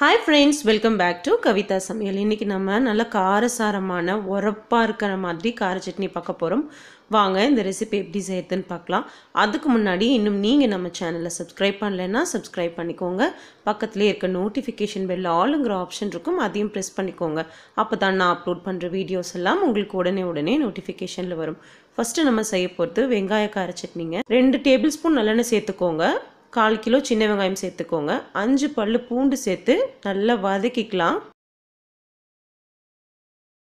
hi friends welcome back to Kavitha Samayal இன்றைக்கி நம்ம நல்ல காரசாரமான உரப்பாக இருக்கிற மாதிரி கார சட்னி பார்க்க போகிறோம் வாங்க இந்த ரெசிபி எப்படி செய்யறதுன்னு பார்க்கலாம் அதுக்கு முன்னாடி இன்னும் நீங்கள் நம்ம சேனலை சப்ஸ்கிரைப் பண்ணலைன்னா சப்ஸ்கிரைப் பண்ணிக்கோங்க பக்கத்துலேயே இருக்க நோட்டிஃபிகேஷன் பெல் ஆளுங்கிற ஆப்ஷன் இருக்கும் அதையும் ப்ரெஸ் பண்ணிக்கோங்க அப்போ தான் நான் அப்லோட் பண்ணுற வீடியோஸ் எல்லாம் உங்களுக்கு உடனே உடனே நோட்டிஃபிகேஷனில் வரும் ஃபஸ்ட்டு நம்ம செய்ய போகிறது வெங்காய கார சட்னிங்க ரெண்டு டேபிள் ஸ்பூன் நல்லெண்ணெய் சேர்த்துக்கோங்க கால் கிலோ சின்ன வெங்காயம் சேர்த்துக்கோங்க அஞ்சு பல் பூண்டு சேர்த்து நல்லா வதக்கிக்கலாம்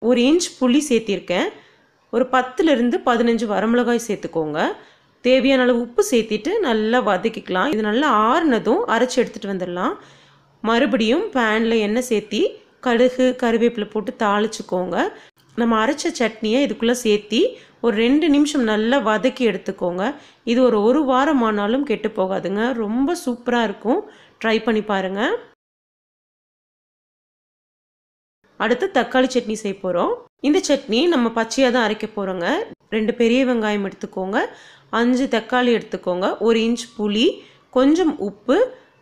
ஒரு இன்ச் புளி சேர்த்திருக்கேன் ஒரு பத்துலேருந்து பதினஞ்சு வரமிளகாய் சேர்த்துக்கோங்க தேவையான அளவு உப்பு சேர்த்திட்டு நல்லா வதக்கிக்கலாம் இது நல்லா ஆறுனதும் அரைச்சி எடுத்துகிட்டு வந்துடலாம் மறுபடியும் பேனில் எண்ணெய் சேர்த்தி கடுகு கருவேப்பிலை போட்டு தாளிச்சுக்கோங்க நம்ம அரைச்ச சட்னியை இதுக்குள்ளே சேர்த்தி ஒரு ரெண்டு நிமிஷம் நல்லா வதக்கி எடுத்துக்கோங்க இது ஒரு ஒரு வாரம் ஆனாலும் கெட்டு போகாதுங்க ரொம்ப சூப்பராக இருக்கும் ட்ரை பண்ணி பாருங்கள் அடுத்து தக்காளி சட்னி செய்ய போகிறோம் இந்த சட்னி நம்ம பச்சையாக தான் அரைக்க போகிறோங்க ரெண்டு பெரிய வெங்காயம் எடுத்துக்கோங்க அஞ்சு தக்காளி எடுத்துக்கோங்க ஒரு இன்ச் புளி கொஞ்சம் உப்பு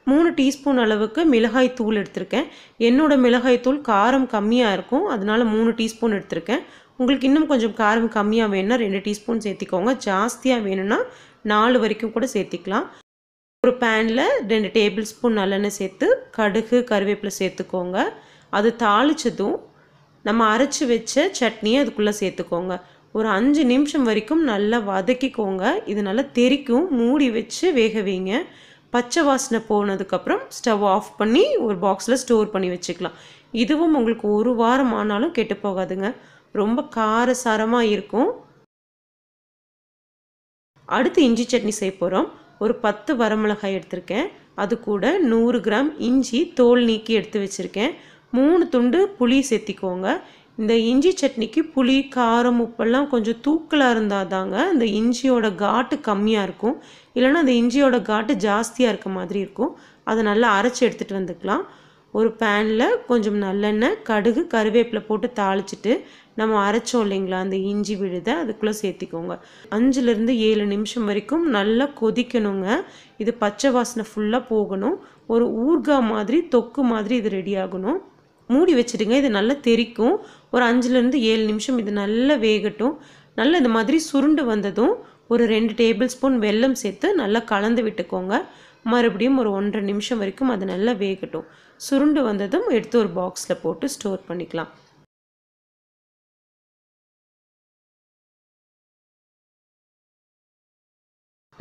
மூணு டீஸ்பூன் அளவுக்கு மிளகாய் தூள் எடுத்திருக்கேன் என்னோட மிளகாய் தூள் காரம் கம்மியாக இருக்கும் அதனால் மூணு டீஸ்பூன் எடுத்திருக்கேன் உங்களுக்கு இன்னும் கொஞ்சம் காரம் கம்மியாக வேணும்னா ரெண்டு டீஸ்பூன் சேர்த்திக்கோங்க ஜாஸ்தியாக வேணும்னா நாலு வரைக்கும் கூட சேர்த்திக்கலாம் ஒரு பேனில் ரெண்டு டேபிள் ஸ்பூன் நல்லெண்ணெய் சேர்த்து கடுகு கருவேப்பிலை சேர்த்துக்கோங்க அது தாளித்ததும் நம்ம அரைச்சி வச்ச சட்னியை அதுக்குள்ளே சேர்த்துக்கோங்க ஒரு அஞ்சு நிமிஷம் வரைக்கும் நல்லா வதக்கிக்கோங்க இது நல்லா தெறிக்கும் மூடி வச்சு வேக வைங்க பச்சை வாசனை போனதுக்கப்புறம் ஸ்டவ் ஆஃப் பண்ணி ஒரு பாக்ஸில் ஸ்டோர் பண்ணி வச்சுக்கலாம் இதுவும் உங்களுக்கு ஒரு வாரம் ஆனாலும் கெட்டு போகாதுங்க ரொம்ப காரசாரமாக இருக்கும் அடுத்து இஞ்சி சட்னி செய்ய போகிறோம் ஒரு பத்து வரமிளகாய் எடுத்திருக்கேன் அது கூட நூறு கிராம் இஞ்சி தோல் நீக்கி எடுத்து வச்சுருக்கேன் மூணு துண்டு புளி சேர்த்திக்கோங்க இந்த இஞ்சி சட்னிக்கு புளி காரம் உப்பெல்லாம் கொஞ்சம் தூக்கலாக இருந்தால் தாங்க இந்த இஞ்சியோட காட்டு கம்மியாக இருக்கும் இல்லைனா அந்த இஞ்சியோட காட்டு ஜாஸ்தியாக இருக்க மாதிரி இருக்கும் அதை நல்லா அரைச்சி எடுத்துகிட்டு வந்துக்கலாம் ஒரு பேனில் கொஞ்சம் நல்லெண்ணெய் கடுகு கருவேப்பிலை போட்டு தாளிச்சிட்டு நம்ம அரைச்சோம் இல்லைங்களா அந்த இஞ்சி விழுதை அதுக்குள்ளே சேர்த்திக்கோங்க அஞ்சுலேருந்து ஏழு நிமிஷம் வரைக்கும் நல்லா கொதிக்கணுங்க இது பச்சை வாசனை ஃபுல்லாக போகணும் ஒரு ஊர்கா மாதிரி தொக்கு மாதிரி இது ரெடி ஆகணும் மூடி வச்சுடுங்க இது நல்லா தெரிக்கும் ஒரு அஞ்சுலேருந்து ஏழு நிமிஷம் இது நல்லா வேகட்டும் நல்லா இந்த மாதிரி சுருண்டு வந்ததும் ஒரு ரெண்டு டேபிள் ஸ்பூன் வெல்லம் சேர்த்து நல்லா கலந்து விட்டுக்கோங்க மறுபடியும் ஒரு ஒன்றரை நிமிஷம் வரைக்கும் அது நல்லா வேகட்டும் சுருண்டு வந்ததும் எடுத்து ஒரு பாக்ஸில் போட்டு ஸ்டோர் பண்ணிக்கலாம்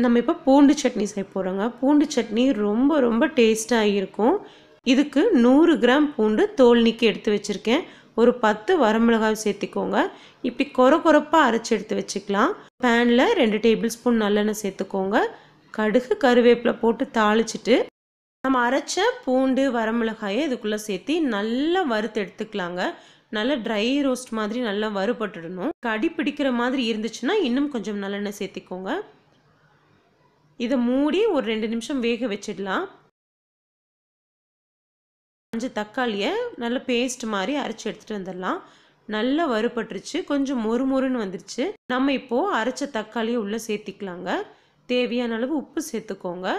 நம்ம இப்போ பூண்டு சட்னி செய்ய போகிறோங்க பூண்டு சட்னி ரொம்ப ரொம்ப டேஸ்ட்டாக இருக்கும் இதுக்கு நூறு கிராம் பூண்டு தோல் நீக்கி எடுத்து வச்சுருக்கேன் ஒரு பத்து வரமிளகாய் சேர்த்துக்கோங்க இப்படி கொர கொரப்பாக அரைச்சி எடுத்து வச்சுக்கலாம் பேனில் ரெண்டு டேபிள் ஸ்பூன் நல்லெண்ணெய் சேர்த்துக்கோங்க கடுகு கருவேப்பில போட்டு தாளிச்சிட்டு நம்ம அரைச்ச பூண்டு வரமிளகாயை இதுக்குள்ளே சேர்த்து நல்லா வறுத்து எடுத்துக்கலாங்க நல்லா ட்ரை ரோஸ்ட் மாதிரி நல்லா வறுபட்டுடணும் கடி பிடிக்கிற மாதிரி இருந்துச்சுன்னா இன்னும் கொஞ்சம் நல்லெண்ணெய் சேர்த்திக்கோங்க இதை மூடி ஒரு ரெண்டு நிமிஷம் வேக வச்சிடலாம் அஞ்சு தக்காளியை நல்ல பேஸ்ட் மாதிரி அரைச்சி எடுத்துகிட்டு வந்துடலாம் நல்லா வறுபட்டுருச்சு கொஞ்சம் மொறு மொறுன்னு வந்துருச்சு நம்ம இப்போது அரைச்ச தக்காளியை உள்ளே சேர்த்திக்கலாங்க தேவையான அளவு உப்பு சேர்த்துக்கோங்க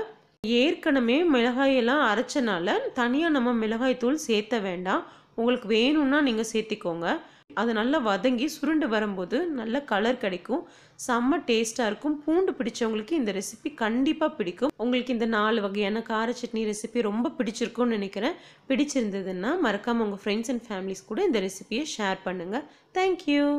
ஏற்கனவே மிளகாயெல்லாம் அரைச்சனால தனியாக நம்ம மிளகாய் தூள் சேர்த்த வேண்டாம் உங்களுக்கு வேணும்னா நீங்கள் சேர்த்திக்கோங்க அது நல்லா வதங்கி சுருண்டு வரும்போது நல்ல கலர் கிடைக்கும் செம்ம டேஸ்ட்டாக இருக்கும் பூண்டு பிடிச்சவங்களுக்கு இந்த ரெசிபி கண்டிப்பாக பிடிக்கும் உங்களுக்கு இந்த நாலு வகையான கார சட்னி ரெசிபி ரொம்ப பிடிச்சிருக்கும்னு நினைக்கிறேன் பிடிச்சிருந்ததுன்னா மறக்காமல் உங்கள் ஃப்ரெண்ட்ஸ் அண்ட் ஃபேமிலிஸ் கூட இந்த ரெசிபியை ஷேர் பண்ணுங்கள் தேங்க்யூ